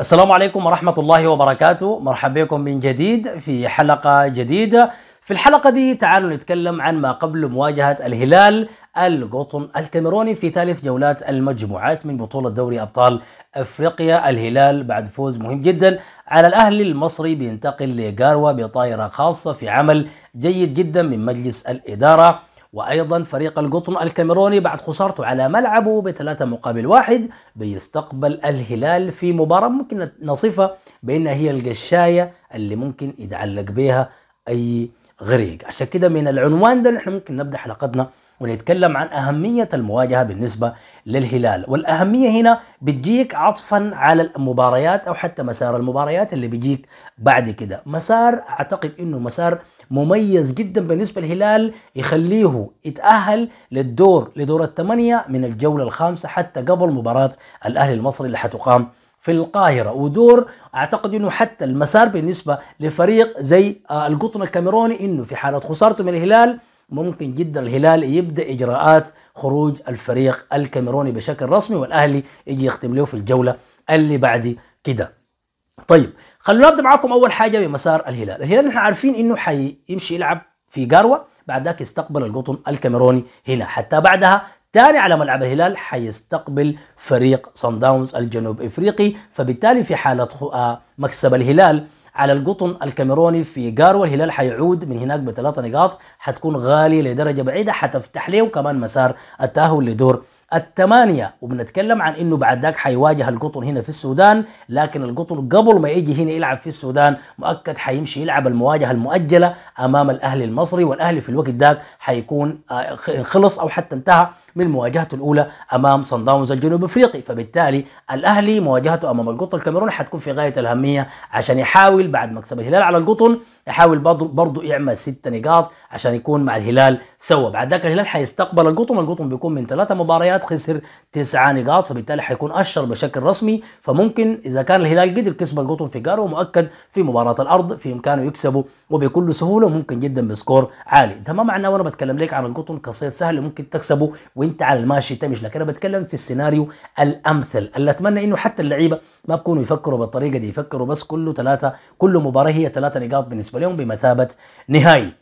السلام عليكم ورحمة الله وبركاته مرحبا بكم من جديد في حلقة جديدة في الحلقة دي تعالوا نتكلم عن ما قبل مواجهة الهلال القطن الكاميروني في ثالث جولات المجموعات من بطولة دوري أبطال أفريقيا الهلال بعد فوز مهم جدا على الأهلي المصري بينتقل لجاروا بطائرة خاصة في عمل جيد جدا من مجلس الإدارة وأيضا فريق القطن الكاميروني بعد خسارته على ملعبه بثلاثة مقابل واحد بيستقبل الهلال في مباراة ممكن نصفها بأنها هي القشاية اللي ممكن يتعلق بها أي غريق عشان كده من العنوان ده نحن ممكن نبدأ حلقتنا ونتكلم عن أهمية المواجهة بالنسبة للهلال والأهمية هنا بتجيك عطفا على المباريات أو حتى مسار المباريات اللي بيجيك بعد كده مسار أعتقد أنه مسار مميز جدا بالنسبه للهلال يخليه يتاهل للدور لدور الثمانيه من الجوله الخامسه حتى قبل مباراه الاهلي المصري اللي حتقام في القاهرة ودور أعتقد أنه حتى المسار بالنسبة لفريق زي آه، القطن الكاميروني أنه في حالة خسارته من الهلال ممكن جدا الهلال يبدا اجراءات خروج الفريق الكاميروني بشكل رسمي والاهلي يجي يختم له في الجوله اللي بعد كده طيب خلونا نبدا معاكم اول حاجه بمسار الهلال، الهلال نحن عارفين انه حيمشي يلعب في جاروا بعد ذاك يستقبل القطن الكاميروني هنا حتى بعدها ثاني على ملعب الهلال حيستقبل فريق صن داونز الجنوب افريقي فبالتالي في حاله آه، مكسب الهلال على القطن الكاميروني في جاروا الهلال حيعود من هناك بثلاثة نقاط حتكون غالية لدرجة بعيدة حتفتح له كمان مسار التأهل لدور الثمانية وبنتكلم عن انه بعد ذاك حيواجه القطن هنا في السودان لكن القطن قبل ما يجي هنا يلعب في السودان مؤكد حيمشي يلعب المواجهة المؤجلة امام الاهلي المصري والاهلي في الوقت ذاك حيكون آه، خلص او حتى انتهى من مواجهته الاولى امام صن داونز الجنوب افريقي فبالتالي الاهلي مواجهته امام القطن الكاميروني حتكون في غايه الاهميه عشان يحاول بعد مكسب الهلال على القطن يحاول برضه يعمل ست نقاط عشان يكون مع الهلال سوا بعد ذاك الهلال حيستقبل القطن القطن بيكون من ثلاثة مباريات خسر تسعة نقاط فبالتالي حيكون أشر بشكل رسمي فممكن إذا كان الهلال قدر كسب القطن في جاره مؤكد في مباراة الأرض في إمكانه يكسبه وبكل سهولة ممكن جدا بسكور عالي ده ما معناه وأنا بتكلم لك عن القطن كصيد سهل ممكن تكسبه وانت على الماشي تمشي لكن انا بتكلم في السيناريو الامثل اللي اتمنى انه حتى اللعيبه ما بكونوا يفكروا بالطريقه دي يفكروا بس كله ثلاثه كل مباراه هي ثلاثه نقاط بالنسبه لهم بمثابه نهائي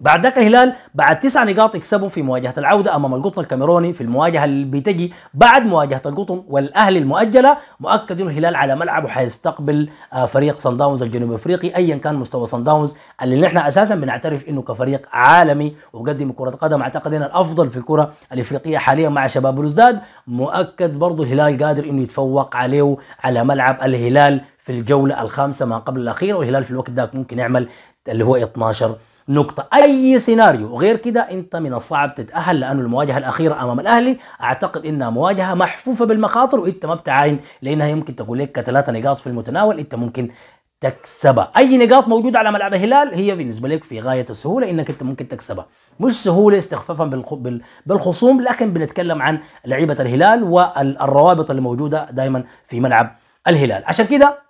بعد ذاك الهلال بعد تسع نقاط يكسبوا في مواجهه العوده امام القطن الكاميروني في المواجهه اللي بتجي بعد مواجهه القطن والاهلي المؤجله مؤكد انه الهلال على ملعبه حيستقبل آه، فريق صن داونز الجنوب افريقي ايا كان مستوى صن داونز اللي نحن اساسا بنعترف انه كفريق عالمي وقدم كره قدم اعتقد انه الافضل في الكره الافريقيه حاليا مع شباب الوزداد مؤكد برضه الهلال قادر انه يتفوق عليه على ملعب الهلال في الجوله الخامسه ما قبل الاخيره والهلال في الوقت ذاك ممكن يعمل اللي هو 12 نقطة أي سيناريو غير كده أنت من الصعب تتأهل لأنه المواجهة الأخيرة أمام الأهلي أعتقد إنها مواجهة محفوفة بالمخاطر وأنت ما بتعاين لأنها يمكن تقول لك ثلاثة نقاط في المتناول أنت ممكن تكسبها أي نقاط موجودة على ملعب الهلال هي بالنسبة لك في غاية السهولة إنك أنت ممكن تكسبها مش سهولة استخفافا بالخصوم لكن بنتكلم عن لعيبة الهلال والروابط اللي موجودة دائما في ملعب الهلال عشان كده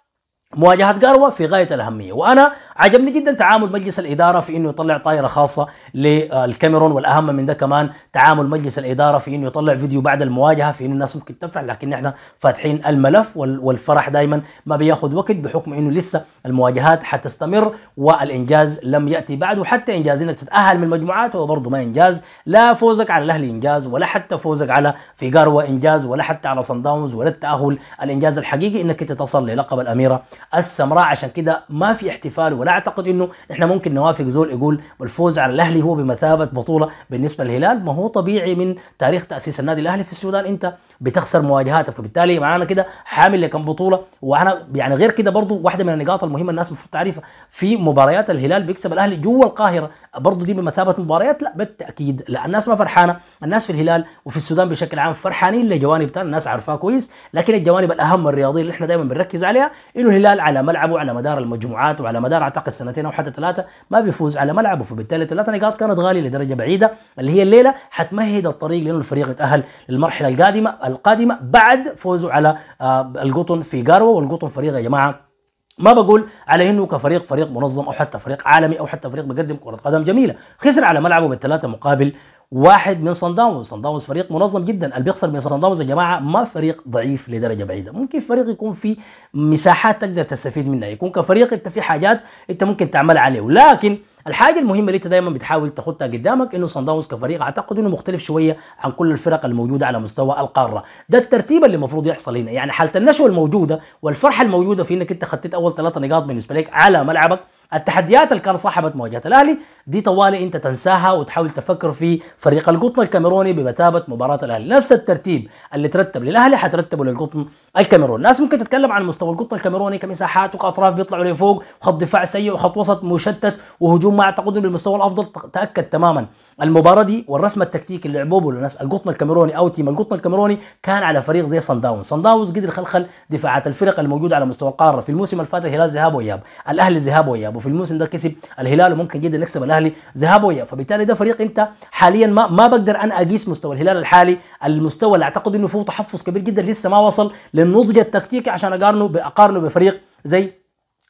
مواجهة قروة في غاية الأهمية وأنا عجبني جدا تعامل مجلس الإدارة في أنه يطلع طائرة خاصة للكاميرون والأهم من ده كمان تعامل مجلس الإدارة في أنه يطلع فيديو بعد المواجهة في أنه الناس ممكن تفرح لكن احنا فاتحين الملف والفرح دائما ما بياخذ وقت بحكم أنه لسه المواجهات حتستمر والإنجاز لم يأتي بعد وحتى إنجاز أنك تتأهل من المجموعات هو برضه ما إنجاز لا فوزك على الأهلي إنجاز ولا حتى فوزك على في قروة إنجاز ولا حتى على صن داونز ولا التأهل الإنجاز الحقيقي أنك تتصل للقب الأميرة السمراء عشان كده ما في احتفال ولا اعتقد انه احنا ممكن نوافق زول يقول الفوز على الاهلي هو بمثابه بطوله بالنسبه للهلال ما هو طبيعي من تاريخ تاسيس النادي الاهلي في السودان انت بتخسر مواجهاتك فبالتالي معانا كده حامل لكم بطوله وانا يعني غير كده برضه واحده من النقاط المهمه الناس المفروض تعرفها في مباريات الهلال بيكسب الاهلي جوه القاهره برضه دي بمثابه مباريات لا بالتاكيد لا الناس ما فرحانه الناس في الهلال وفي السودان بشكل عام فرحانين لجوانب ثانيه الناس عارفاها كويس لكن الجوانب الاهم الرياضيه اللي احنا دائما بنركز عليها انه الهلال الهلال على ملعبه على مدار المجموعات وعلى مدار اعتقد سنتين او حتى ثلاثه ما بيفوز على ملعبه فبالتالي ثلاث نقاط كانت غاليه لدرجه بعيده اللي هي الليله حتمهد الطريق لانه الفريق يتاهل للمرحله القادمه القادمه بعد فوزه على آه، القطن في قاروه والقطن فريق يا جماعه ما بقول على انه كفريق فريق منظم او حتى فريق عالمي او حتى فريق بيقدم كره قدم جميله خسر على ملعبه بالثلاثه مقابل واحد من صن داونز صن داونز فريق منظم جدا اللي بيخسر من صن داونز يا جماعه ما فريق ضعيف لدرجه بعيده ممكن فريق يكون في مساحات تقدر تستفيد منها يكون كفريق انت في حاجات انت ممكن تعملها عليه ولكن الحاجة المهمة اللي انت دايما بتحاول تاخدها قدامك انه صن داونز كفريق اعتقد انه مختلف شوية عن كل الفرق الموجودة على مستوى القارة، ده الترتيب اللي المفروض يحصل هنا، يعني حالة النشوة الموجودة والفرحة الموجودة في انك انت خطيت اول ثلاثة نقاط بالنسبة لك على ملعبك التحديات اللي كان صاحبت مواجهه الاهلي دي طوالي انت تنساها وتحاول تفكر في فريق القطن الكاميروني بمثابه مباراه الاهلي نفس الترتيب اللي ترتب للاهلي حترتبه للقطن الكاميروني الناس ممكن تتكلم عن مستوى القطن الكاميروني كمساحات وكاطراف بيطلعوا لفوق وخط دفاع سيء وخط وسط مشتت وهجوم ما اعتقد بالمستوى الافضل تاكد تماما المباراه دي والرسم التكتيكي اللي لعبوه بالناس القطن الكاميروني او تيم القطن الكاميروني كان على فريق زي صن داونز صن داونز قدر خلخل دفاعات الفرق الموجوده على مستوى القاره في الموسم الفات الهلال ذهاب واياب الاهلي ذهاب واياب وفي الموسم ده كسب الهلال وممكن جدا يكسب الاهلي ذهاب وياب فبالتالي ده فريق انت حاليا ما ما بقدر انا اقيس مستوى الهلال الحالي المستوى اللي اعتقد انه فيه تحفظ كبير جدا لسه ما وصل للنضج التكتيكي عشان اقارنه اقارنه بفريق زي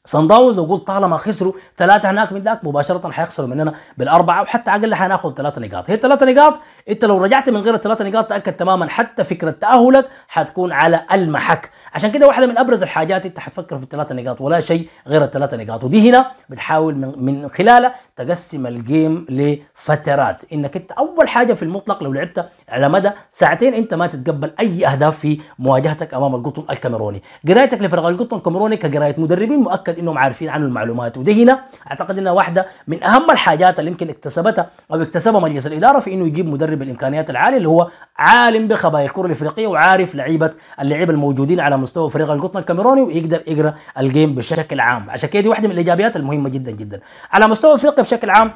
سان داونز وقلت طالما خسروا ثلاثه هناك من ذاك مباشره حيخسروا مننا بالاربعه وحتى اقل حناخذ ثلاثه نقاط، هي الثلاثه نقاط انت لو رجعت من غير الثلاثه نقاط تاكد تماما حتى فكره تاهلك حتكون على المحك، عشان كده واحده من ابرز الحاجات انت حتفكر في الثلاثه نقاط ولا شيء غير الثلاثه نقاط، ودي هنا بتحاول من خلالها تقسم الجيم لفترات، انك انت اول حاجه في المطلق لو لعبت على مدى ساعتين انت ما تتقبل اي اهداف في مواجهتك امام القطن الكاميروني، قرايتك لفرق القطن الكاميروني كقرايه مدربين مؤكد متاكد انهم عارفين عنه المعلومات وده هنا اعتقد انها واحده من اهم الحاجات اللي يمكن اكتسبتها او اكتسبها مجلس الاداره في انه يجيب مدرب الامكانيات العاليه اللي هو عالم بخبايا الكره الافريقيه وعارف لعيبه اللعيبه الموجودين على مستوى فريق القطن الكاميروني ويقدر يقرا الجيم بشكل عام عشان كده دي واحده من الايجابيات المهمه جدا جدا على مستوى افريقيا بشكل عام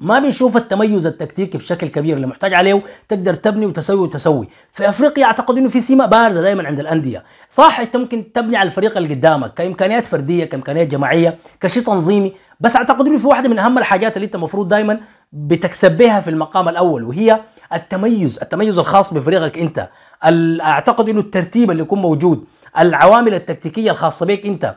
ما بنشوف التميز التكتيكي بشكل كبير اللي محتاج عليه تقدر تبني وتسوي وتسوي في افريقيا اعتقد انه في سمه بارزه دائما عند الانديه صح انت ممكن تبني على الفريق اللي قدامك كامكانيات فرديه كامكانيات جماعيه كشيء تنظيمي بس اعتقد انه في واحده من اهم الحاجات اللي انت المفروض دائما بتكسب بها في المقام الاول وهي التميز التميز الخاص بفريقك انت اعتقد انه الترتيب اللي يكون موجود العوامل التكتيكيه الخاصه بك انت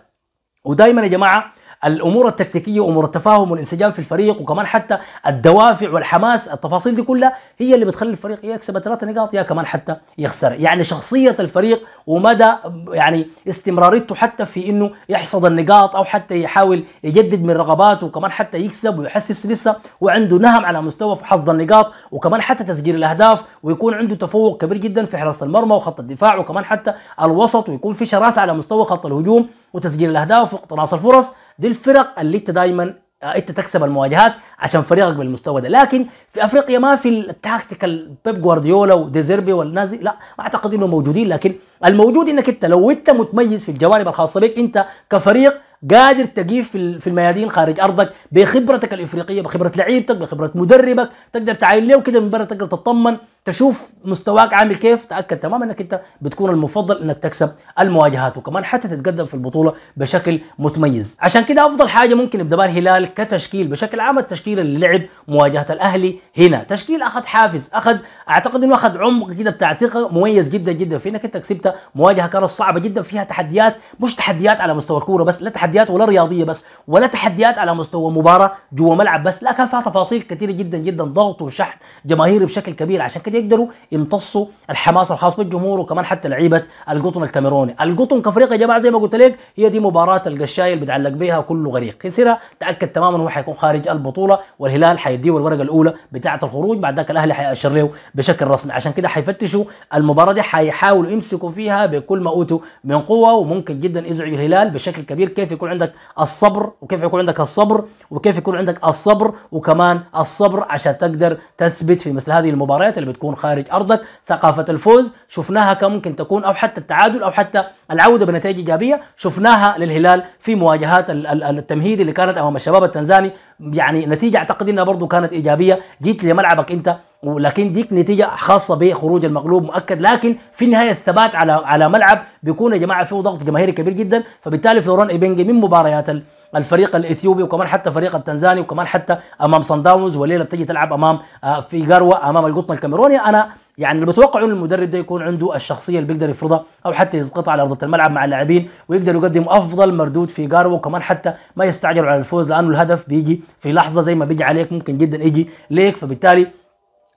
ودائما يا جماعه الامور التكتيكيه وامور التفاهم والانسجام في الفريق وكمان حتى الدوافع والحماس التفاصيل دي كلها هي اللي بتخلي الفريق يكسب ثلاثة نقاط يا كمان حتى يخسر يعني شخصيه الفريق ومدى يعني استمراريته حتى في انه يحصد النقاط او حتى يحاول يجدد من رغباته وكمان حتى يكسب ويحسس لسه وعنده نهم على مستوى في حصد النقاط وكمان حتى تسجيل الاهداف ويكون عنده تفوق كبير جدا في حراسه المرمى وخط الدفاع وكمان حتى الوسط ويكون في شراسه على مستوى خط الهجوم وتسجيل الاهداف واقتناص الفرص دي الفرق اللي انت دايما آه، انت تكسب المواجهات عشان فريقك بالمستوى ده لكن في افريقيا ما في التاكتيكال بيب جوارديولا وديزيربي والنازي لا ما اعتقد انهم موجودين لكن الموجود انك انت لو انت متميز في الجوانب الخاصه بك انت كفريق قادر تجيب في الميادين خارج ارضك بخبرتك الافريقيه بخبره لعيبتك بخبره مدربك تقدر تعاين له وكده من برا تقدر تطمن تشوف مستواك عامل كيف تاكد تماما انك انت بتكون المفضل انك تكسب المواجهات وكمان حتى تتقدم في البطوله بشكل متميز عشان كده افضل حاجه ممكن يبدا الهلال كتشكيل بشكل عام التشكيل اللي لعب مواجهه الاهلي هنا تشكيل اخذ حافز اخذ اعتقد انه اخذ عمق كده بتاع ثقه مميز جدا جدا في انك انت كسبت مواجهه كانت صعبه جدا فيها تحديات مش تحديات على مستوى الكوره بس لا تحديات ولا رياضيه بس ولا تحديات على مستوى مباراه جوا ملعب بس لا كان فيها تفاصيل كثيره جدا جدا ضغط وشحن جماهيري بشكل كبير عشان كده واحد يقدروا يمتصوا الحماس الخاص بالجمهور وكمان حتى لعيبه القطن الكاميروني القطن كافريقيا يا جماعه زي ما قلت لك هي دي مباراه القشاي اللي بتعلق بيها كله غريق كسرها تاكد تماما هو حيكون خارج البطوله والهلال حيديه الورقه الاولى بتاعه الخروج بعد ذاك الاهلي حيأشر له بشكل رسمي عشان كده حيفتشوا المباراه دي حيحاولوا يمسكوا فيها بكل ما اوتوا من قوه وممكن جدا يزعجوا الهلال بشكل كبير كيف يكون عندك الصبر وكيف يكون عندك الصبر وكيف يكون عندك الصبر وكمان الصبر عشان تقدر تثبت في مثل هذه المباريات اللي بتكون تكون خارج ارضك ثقافه الفوز شفناها ممكن تكون او حتى التعادل او حتى العوده بنتائج ايجابيه شفناها للهلال في مواجهات التمهيد اللي كانت امام الشباب التنزاني يعني نتيجه اعتقد انها برضه كانت ايجابيه جيت لملعبك انت ولكن ديك نتيجه خاصه بخروج المغلوب مؤكد لكن في النهايه الثبات على على ملعب بيكون يا جماعه فيه ضغط جماهيري كبير جدا فبالتالي فلوران ايبنجي من مباريات الفريق الاثيوبي وكمان حتى فريق التنزاني وكمان حتى امام صن داونز والليله بتجي تلعب امام آه، في قروه امام القطن الكاميروني انا يعني اللي بتوقع انه المدرب ده يكون عنده الشخصيه اللي بيقدر يفرضها او حتى يسقطها على ارضه الملعب مع اللاعبين ويقدر يقدم افضل مردود في جارو وكمان حتى ما يستعجلوا على الفوز لانه الهدف بيجي في لحظه زي ما بيجي عليك ممكن جدا يجي ليك فبالتالي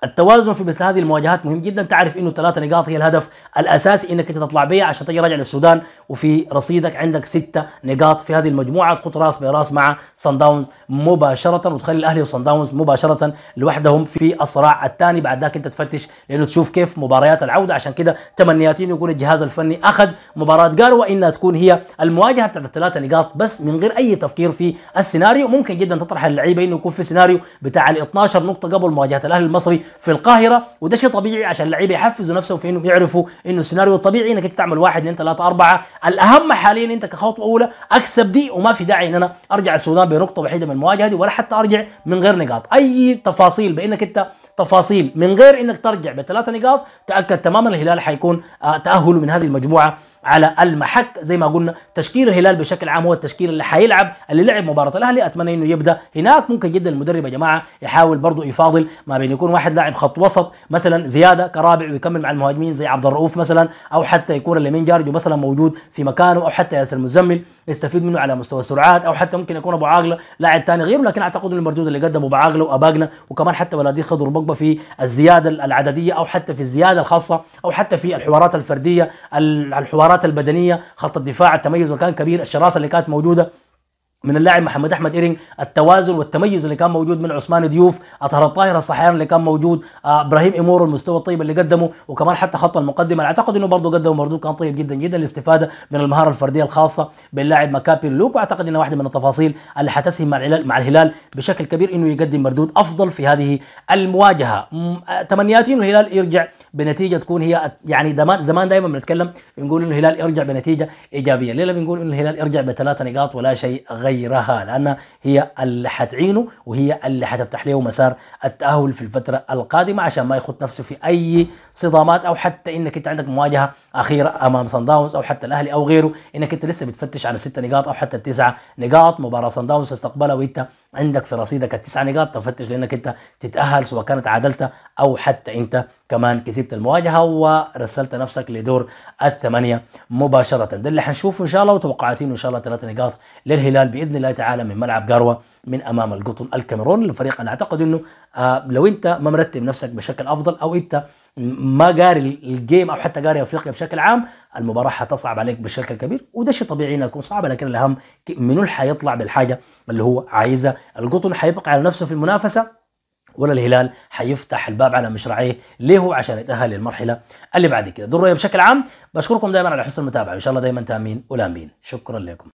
التوازن في مثل هذه المواجهات مهم جدا تعرف انه ثلاثة نقاط هي الهدف الاساسي انك انت تطلع بيها عشان تجي راجع للسودان وفي رصيدك عندك ستة نقاط في هذه المجموعه تخط راس براس مع سان داونز مباشره وتخلي الاهلي وصن داونز مباشره لوحدهم في الصراع الثاني بعد ذاك انت تفتش لانه تشوف كيف مباريات العوده عشان كده تمنياتي يكون الجهاز الفني اخذ مباراه قالوا وانها تكون هي المواجهه بتاعت الثلاثه نقاط بس من غير اي تفكير في السيناريو ممكن جدا تطرح اللعيبه انه يكون في سيناريو بتاع ال 12 نقطه قبل مواجهه الاهلي المصري في القاهره وده شيء طبيعي عشان اللعيبه يحفزوا نفسهم في انهم يعرفوا انه السيناريو الطبيعي انك تعمل واحد اثنين ثلاثه اربعه الاهم حاليا انت كخطوه اولى اكسب دي وما في داعي ان انا ارجع السودان بنقطه وحيده من المواجهه دي ولا حتى ارجع من غير نقاط اي تفاصيل بانك انت تفاصيل من غير انك ترجع بثلاثه نقاط تاكد تماما الهلال حيكون آه، تاهله من هذه المجموعه على المحك زي ما قلنا تشكيل الهلال بشكل عام هو التشكيل اللي حيلعب اللي لعب مباراه الاهلي اتمنى انه يبدا هناك ممكن جدا المدرب يا جماعه يحاول برضه يفاضل ما بين يكون واحد لاعب خط وسط مثلا زياده كرابع ويكمل مع المهاجمين زي عبد الرؤوف مثلا او حتى يكون اليمين جارجو مثلا موجود في مكانه او حتى ياسر المزمل يستفيد منه على مستوى السرعات او حتى ممكن يكون ابو عاقله لاعب ثاني غيره لكن اعتقد ان المردود اللي قدمه ابو عاقله واباجنا وكمان حتى ولادي خضر بقبه في الزياده العدديه او حتى في الزياده الخاصه او حتى في الحوارات الفرديه الحوارات المهارات البدنيه خط الدفاع التميز كان كبير الشراسه اللي كانت موجوده من اللاعب محمد احمد ايرين التوازن والتميز اللي كان موجود من عثمان ديوف اطهر الطاهر الصحيان اللي كان موجود آه، ابراهيم امور المستوى الطيب اللي قدمه وكمان حتى خط المقدمه أنا اعتقد انه برضه قدم مردود كان طيب جدا جدا الاستفاده من المهاره الفرديه الخاصه باللاعب مكابي لوب اعتقد انها واحده من التفاصيل اللي حتسهم مع الهلال بشكل كبير انه يقدم مردود افضل في هذه المواجهه آه، تمنياتي انه الهلال يرجع بنتيجه تكون هي يعني زمان دائما بنتكلم بنقول انه الهلال يرجع بنتيجه ايجابيه، ليه بنقول انه الهلال يرجع بثلاث نقاط ولا شيء غيرها لانها هي اللي حتعينه وهي اللي حتفتح له مسار التاهل في الفتره القادمه عشان ما يخط نفسه في اي صدامات او حتى انك انت عندك مواجهه اخيره امام صن داونز او حتى الاهلي او غيره انك انت لسه بتفتش على ست نقاط او حتى التسعه نقاط مباراه صن داونز تستقبلها وانت عندك في رصيدك التسع نقاط تفتش لانك انت تتاهل سواء كانت عادلت او حتى انت كمان كسبت المواجهه ورسلت نفسك لدور الثمانيه مباشره ده اللي حنشوفه ان شاء الله وتوقعاتي ان شاء الله ثلاث نقاط للهلال باذن الله تعالى من ملعب قروه من امام القطن الكاميرون الفريق انا اعتقد انه آه، لو انت ما مرتب نفسك بشكل افضل او انت ما قاري الجيم او حتى قاري افريقيا بشكل عام المباراه حتصعب عليك بشكل كبير وده شيء طبيعي انها تكون صعبه لكن الاهم منو اللي حيطلع بالحاجه اللي هو عايزها القطن حيبقى على نفسه في المنافسه ولا الهلال حيفتح الباب على مشرعيه ليه هو عشان يتاهل للمرحله اللي بعد كده دول بشكل عام بشكركم دائما على حسن المتابعه وان شاء الله دائما تامين ولامين شكرا لكم